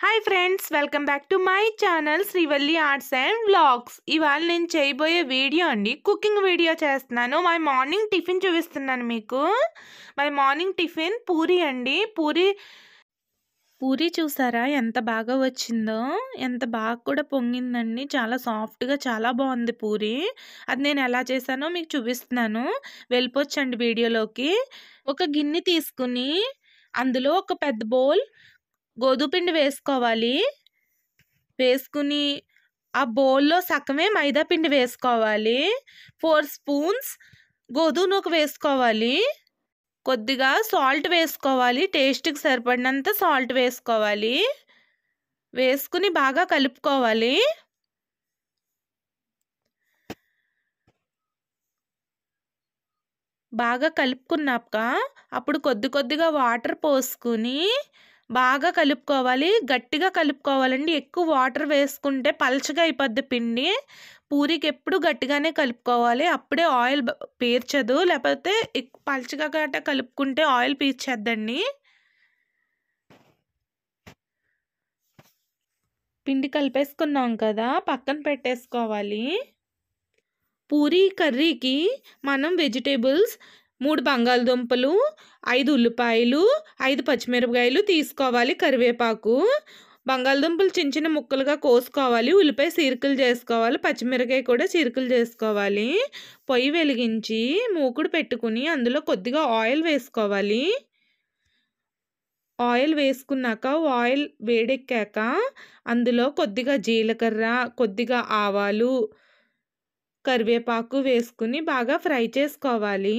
hi friends welcome back to my channel Srivalli arts and vlogs ఇవాళ నేను చేయబోయే video అండి కుకింగ్ వీడియో చేస్తున్నాను మై మార్నింగ్ టిఫిన్ చూపిస్తున్నాను మీకు మై మార్నింగ్ టిఫిన్ పూరి అండి పూరి పూరి చూసారా ఎంత బాగా వచ్చిందో ఎంత బాగా కూడా పొంగిందండి చాలా సాఫ్ట్గా చాలా బాగుంది పూరి అది నేను ఎలా చేశానో మీకు చూపిస్తున్నాను వెళ్ళిపోవచ్చండి వీడియోలోకి ఒక గిన్నె తీసుకుని అందులో ఒక పెద్ద బౌల్ గోధుపిండి వేసుకోవాలి వేసుకుని ఆ బౌల్లో సగమే మైదా పిండి వేసుకోవాలి ఫోర్ స్పూన్స్ గోధుమ నూక వేసుకోవాలి కొద్దిగా సాల్ట్ వేసుకోవాలి టేస్ట్కి సరిపడినంత సాల్ట్ వేసుకోవాలి వేసుకుని బాగా కలుపుకోవాలి బాగా కలుపుకున్నాక అప్పుడు కొద్ది కొద్దిగా వాటర్ పోసుకుని బాగా కలుపుకోవాలి గట్టిగా కలుపుకోవాలండి ఎక్కువ వాటర్ వేసుకుంటే పలచగా అయిపోద్ది పిండి పూరికి ఎప్పుడు గట్టిగానే కలుపుకోవాలి అప్పుడే ఆయిల్ పీర్చదు లేకపోతే పలచగా గట్ట కలుపుకుంటే ఆయిల్ పీర్చేద్దండి పిండి కలిపేసుకున్నాం కదా పక్కన పెట్టేసుకోవాలి పూరి కర్రీకి మనం వెజిటేబుల్స్ మూడు బంగాళదుంపలు ఐదు ఉల్లిపాయలు ఐదు పచ్చిమిరపకాయలు తీసుకోవాలి కరివేపాకు బంగాళదుంపలు చిన్న చిన్న ముక్కలుగా కోసుకోవాలి ఉల్లిపాయ చీరకలు చేసుకోవాలి పచ్చిమిరకాయ కూడా చీరకలు చేసుకోవాలి పొయ్యి వెలిగించి మూకుడు పెట్టుకుని అందులో కొద్దిగా ఆయిల్ వేసుకోవాలి ఆయిల్ వేసుకున్నాక ఆయిల్ వేడెక్కాక అందులో కొద్దిగా జీలకర్ర కొద్దిగా ఆవాలు కరివేపాకు వేసుకుని బాగా ఫ్రై చేసుకోవాలి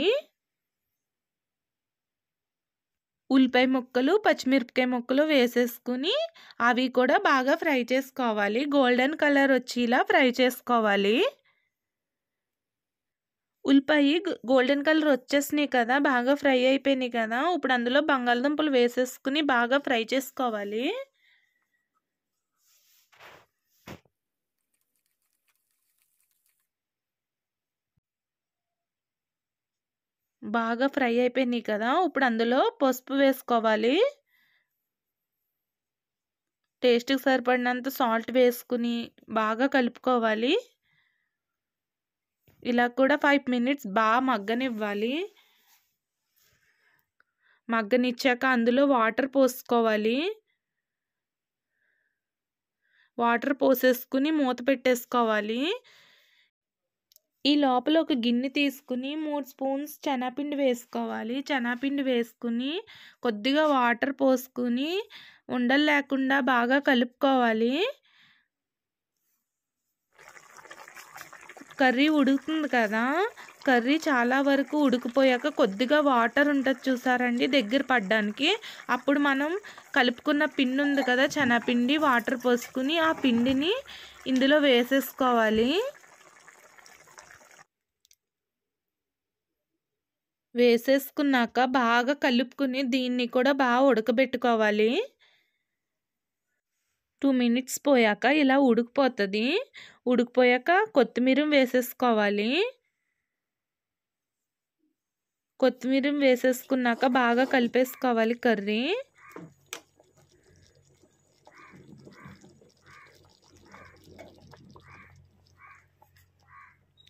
ఉల్లిపాయ ముక్కలు పచ్చిమిరపకాయ ముక్కలు వేసేసుకుని అవి కూడా బాగా ఫ్రై చేసుకోవాలి గోల్డెన్ కలర్ వచ్చేలా ఫ్రై చేసుకోవాలి ఉల్లిపాయ గోల్డెన్ కలర్ వచ్చేసినాయి కదా బాగా ఫ్రై అయిపోయినాయి కదా ఇప్పుడు అందులో బంగాళదుంపలు వేసేసుకుని బాగా ఫ్రై చేసుకోవాలి బాగా ఫ్రై అయిపోయినాయి కదా ఇప్పుడు అందులో పసుపు వేసుకోవాలి టేస్ట్కి సరిపడినంత సాల్ట్ వేసుకుని బాగా కలుపుకోవాలి ఇలా కూడా ఫైవ్ మినిట్స్ బాగా మగ్గనివ్వాలి మగ్గనిచ్చాక అందులో వాటర్ పోసుకోవాలి వాటర్ పోసేసుకుని మూత పెట్టేసుకోవాలి ఈ లోపల ఒక గిన్నె తీసుకుని మూడు స్పూన్స్ చెనాపిండి వేసుకోవాలి చెనాపిండి వేసుకుని కొద్దిగా వాటర్ పోసుకుని ఉండలు లేకుండా బాగా కలుపుకోవాలి కర్రీ ఉడుకుతుంది కదా కర్రీ చాలా వరకు ఉడికిపోయాక కొద్దిగా వాటర్ ఉంటుంది చూసారండి దగ్గర పడ్డానికి అప్పుడు మనం కలుపుకున్న పిండి ఉంది కదా చెనాపిండి వాటర్ పోసుకుని ఆ పిండిని ఇందులో వేసేసుకోవాలి వేసేసుకున్నాక బాగా కలుపుకుని దీన్ని కూడా బాగా ఉడకబెట్టుకోవాలి టూ మినిట్స్ పోయాక ఇలా ఉడికిపోతుంది ఉడికిపోయాక కొత్తిమీర వేసేసుకోవాలి కొత్తిమీర వేసేసుకున్నాక బాగా కలిపేసుకోవాలి కర్రీ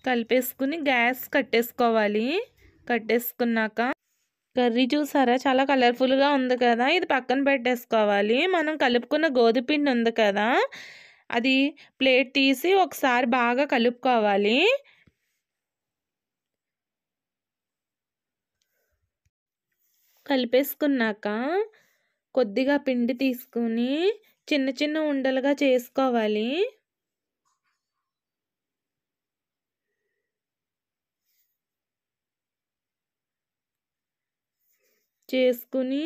కలిపేసుకుని గ్యాస్ కట్టేసుకోవాలి కట్టేసుకున్నాక కర్రీ చూసారా చాలా కలర్ఫుల్గా ఉంది కదా ఇది పక్కన పెట్టేసుకోవాలి మనం కలుపుకున్న గోధుపిండి ఉంది కదా అది ప్లేట్ తీసి ఒకసారి బాగా కలుపుకోవాలి కలిపేసుకున్నాక కొద్దిగా పిండి తీసుకుని చిన్న చిన్న ఉండలుగా చేసుకోవాలి చేసుకుని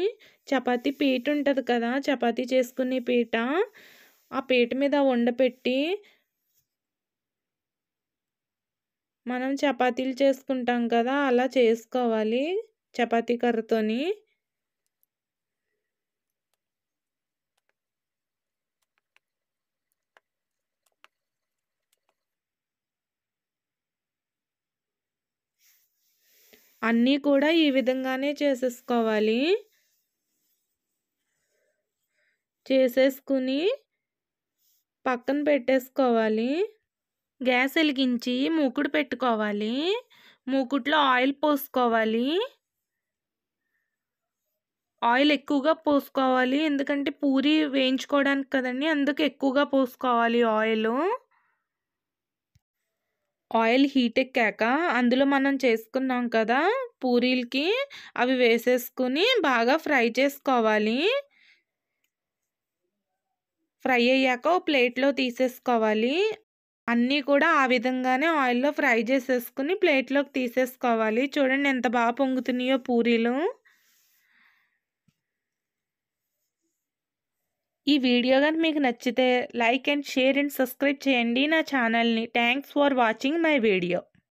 చపాతీ పీట ఉంటుంది కదా చపాతీ చేసుకునే పీట ఆ పీట మీద వండపెట్టి మనం చపాతీలు చేసుకుంటాం కదా అలా చేసుకోవాలి చపాతీ కర్రతోని అన్నీ కూడా ఈ విధంగానే చేసేసుకోవాలి చేసేసుకుని పక్కన పెట్టేసుకోవాలి గ్యాస్ వెలిగించి మూకుడు పెట్టుకోవాలి మూకుట్లో ఆయిల్ పోసుకోవాలి ఆయిల్ ఎక్కువగా పోసుకోవాలి ఎందుకంటే పూరి వేయించుకోవడానికి కదండి అందుకు ఎక్కువగా పోసుకోవాలి ఆయిల్ ఆయిల్ హీట్ ఎక్కాక అందులో మనం చేసుకున్నాం కదా పూరీలకి అవి వేసేసుకుని బాగా ఫ్రై చేసుకోవాలి ఫ్రై అయ్యాక ఓ ప్లేట్లో తీసేసుకోవాలి అన్నీ కూడా ఆ విధంగానే ఆయిల్లో ఫ్రై చేసేసుకుని ప్లేట్లోకి తీసేసుకోవాలి చూడండి ఎంత బాగా పొంగుతున్నాయో పూరీలు ఈ వీడియో కానీ మీకు నచ్చితే like and share and subscribe చేయండి నా ఛానల్ని thanks for watching my video